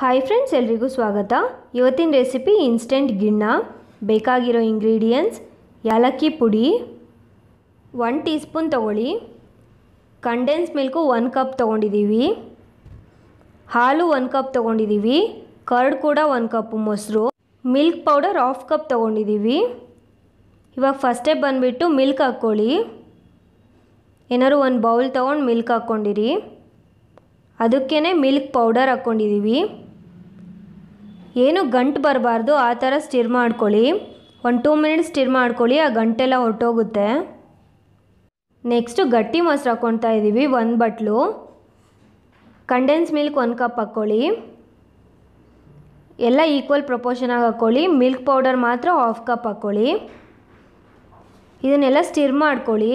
hi friends ಎಲ್ರಿಗೂ ಸ್ವಾಗತ ಇವತ್ತಿನ ರೆಸಿಪಿ ಇನ್ಸ್ಟೆಂಟ್ ಗಿಣ್ಣ ಬೇಕಾಗಿರೋ ಇಂಗ್ರೀಡಿಯೆಂಟ್ಸ್ ಯಾಲಕ್ಕಿ ಪುಡಿ ಒನ್ ಟೀ ಸ್ಪೂನ್ ತೊಗೊಳ್ಳಿ ಕಂಡೆನ್ಸ್ ಮಿಲ್ಕು ಒನ್ ಕಪ್ ತೊಗೊಂಡಿದ್ದೀವಿ ಹಾಲು ಒನ್ ಕಪ್ ತೊಗೊಂಡಿದ್ದೀವಿ ಕರ್ಡ್ ಕೂಡ ಒನ್ ಕಪ್ ಮೊಸರು ಮಿಲ್ಕ್ ಪೌಡರ್ ಆಫ್ ಕಪ್ ತೊಗೊಂಡಿದ್ದೀವಿ ಇವಾಗ ಫಸ್ಟೇ ಬಂದುಬಿಟ್ಟು ಮಿಲ್ಕ್ ಹಾಕ್ಕೊಳ್ಳಿ ಏನಾದ್ರು ಒಂದು ಬೌಲ್ ತೊಗೊಂಡು ಮಿಲ್ಕ್ ಹಾಕ್ಕೊಂಡಿರಿ ಅದಕ್ಕೇ ಮಿಲ್ಕ್ ಪೌಡರ್ ಹಾಕ್ಕೊಂಡಿದ್ದೀವಿ ಏನು ಗಂಟು ಬರಬಾರ್ದು ಆ ಥರ ಸ್ಟಿರ್ ಮಾಡ್ಕೊಳ್ಳಿ ಒಂದು ಟೂ ಮಿನಿಟ್ಸ್ ಸ್ಟಿರ್ ಮಾಡ್ಕೊಳ್ಳಿ ಆ ಗಂಟೆಲ್ಲ ಹೊರಟೋಗುತ್ತೆ ನೆಕ್ಸ್ಟು ಗಟ್ಟಿ ಮೊಸರು ಹಾಕ್ಕೊತಾ ಇದ್ದೀವಿ ಒಂದು ಬಟ್ಲು ಕಂಡೆನ್ಸ್ ಮಿಲ್ಕ್ ಒಂದು ಕಪ್ ಹಾಕ್ಕೊಳ್ಳಿ ಎಲ್ಲ ಈಕ್ವಲ್ ಪ್ರಪೋರ್ಷನಾಗಿ ಹಾಕ್ಕೊಳ್ಳಿ ಮಿಲ್ಕ್ ಪೌಡರ್ ಮಾತ್ರ ಹಾಫ್ ಕಪ್ ಹಾಕ್ಕೊಳ್ಳಿ ಇದನ್ನೆಲ್ಲ ಸ್ಟಿರ್ ಮಾಡ್ಕೊಳ್ಳಿ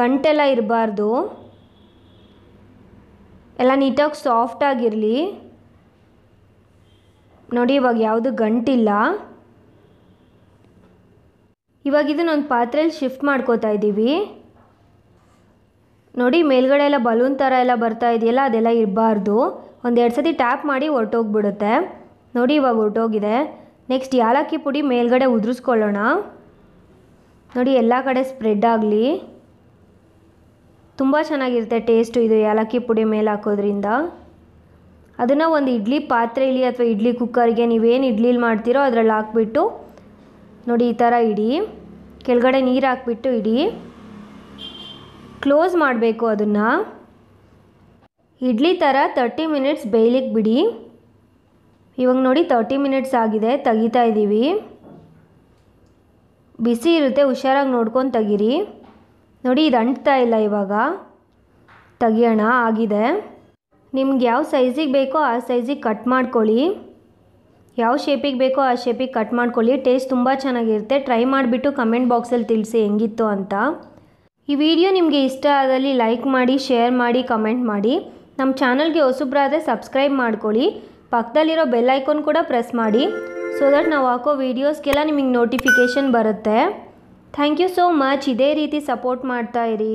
ಗಂಟೆಲ್ಲ ಇರಬಾರ್ದು ಎಲ್ಲ ನೀಟಾಗಿ ಸಾಫ್ಟಾಗಿರಲಿ ನೋಡಿ ಇವಾಗ ಯಾವುದು ಗಂಟಿಲ್ಲ ಇವಾಗ ಒಂದು ಪಾತ್ರೆಯಲ್ಲಿ ಶಿಫ್ಟ್ ಮಾಡ್ಕೋತಾ ಇದ್ದೀವಿ ನೋಡಿ ಮೇಲ್ಗಡೆ ಎಲ್ಲ ಬಲೂನ್ ಥರ ಎಲ್ಲ ಬರ್ತಾ ಇದೆಯಲ್ಲ ಅದೆಲ್ಲ ಇರಬಾರ್ದು ಒಂದೆರಡು ಸತಿ ಟ್ಯಾಪ್ ಮಾಡಿ ಹೊರಟೋಗ್ಬಿಡುತ್ತೆ ನೋಡಿ ಇವಾಗ ಹೊರಟೋಗಿದೆ ನೆಕ್ಸ್ಟ್ ಯಾಲಕ್ಕಿ ಪುಡಿ ಮೇಲ್ಗಡೆ ಉದುರಿಸ್ಕೊಳ್ಳೋಣ ನೋಡಿ ಎಲ್ಲ ಕಡೆ ಸ್ಪ್ರೆಡ್ ಆಗಲಿ ತುಂಬ ಚೆನ್ನಾಗಿರುತ್ತೆ ಟೇಸ್ಟು ಇದು ಯಾಲಕ್ಕಿ ಪುಡಿ ಮೇಲೆ ಹಾಕೋದ್ರಿಂದ ಅದನ್ನು ಒಂದು ಇಡ್ಲಿ ಪಾತ್ರೆಯಲ್ಲಿ ಅಥವಾ ಇಡ್ಲಿ ಕುಕ್ಕರ್ಗೆ ನೀವೇನು ಇಡ್ಲಿಲಿ ಮಾಡ್ತೀರೋ ಅದರಲ್ಲಿ ಹಾಕ್ಬಿಟ್ಟು ನೋಡಿ ಈ ಥರ ಇಡಿ ಕೆಳಗಡೆ ನೀರು ಹಾಕ್ಬಿಟ್ಟು ಇಡಿ ಕ್ಲೋಸ್ ಮಾಡಬೇಕು ಅದನ್ನು ಇಡ್ಲಿ ಥರ ತರ್ಟಿ ಮಿನಿಟ್ಸ್ ಬೇಯ್ಲಿಕ್ಕೆ ಬಿಡಿ ಇವಾಗ ನೋಡಿ ತರ್ಟಿ ಮಿನಿಟ್ಸ್ ಆಗಿದೆ ತೆಗಿತಾ ಇದ್ದೀವಿ ಬಿಸಿ ಇರುತ್ತೆ ಹುಷಾರಾಗಿ ನೋಡ್ಕೊಂಡು ತೆಗೀರಿ ನೋಡಿ ಇದು ಅಂಟ್ತಾ ಇಲ್ಲ ಇವಾಗ ತೆಗಿಯೋಣ ಆಗಿದೆ ನಿಮ್ಗೆ ಯಾವ ಸೈಜಿಗೆ ಬೇಕೋ ಆ ಸೈಜಿಗೆ ಕಟ್ ಮಾಡ್ಕೊಳ್ಳಿ ಯಾವ ಶೇಪಿಗೆ ಬೇಕೋ ಆ ಶೇಪಿಗೆ ಕಟ್ ಮಾಡ್ಕೊಳ್ಳಿ ಟೇಸ್ಟ್ ತುಂಬ ಚೆನ್ನಾಗಿರುತ್ತೆ ಟ್ರೈ ಮಾಡಿಬಿಟ್ಟು ಕಮೆಂಟ್ ಬಾಕ್ಸಲ್ಲಿ ತಿಳಿಸಿ ಹೆಂಗಿತ್ತು ಅಂತ ಈ ವಿಡಿಯೋ ನಿಮಗೆ ಇಷ್ಟ ಆದಲ್ಲಿ ಲೈಕ್ ಮಾಡಿ ಶೇರ್ ಮಾಡಿ ಕಮೆಂಟ್ ಮಾಡಿ ನಮ್ಮ ಚಾನಲ್ಗೆ ಹೊಸಬ್ರಾದ್ರೆ ಸಬ್ಸ್ಕ್ರೈಬ್ ಮಾಡ್ಕೊಳ್ಳಿ ಪಕ್ಕದಲ್ಲಿರೋ ಬೆಲ್ ಐಕಾನ್ ಕೂಡ ಪ್ರೆಸ್ ಮಾಡಿ ಸೊ ದಟ್ ನಾವು ಹಾಕೋ ವೀಡಿಯೋಸ್ಗೆಲ್ಲ ನಿಮಗೆ ನೋಟಿಫಿಕೇಷನ್ ಬರುತ್ತೆ ಥ್ಯಾಂಕ್ ಯು ಸೋ ಮಚ್ ಇದೇ ರೀತಿ ಸಪೋರ್ಟ್ ಮಾಡ್ತಾಯಿರಿ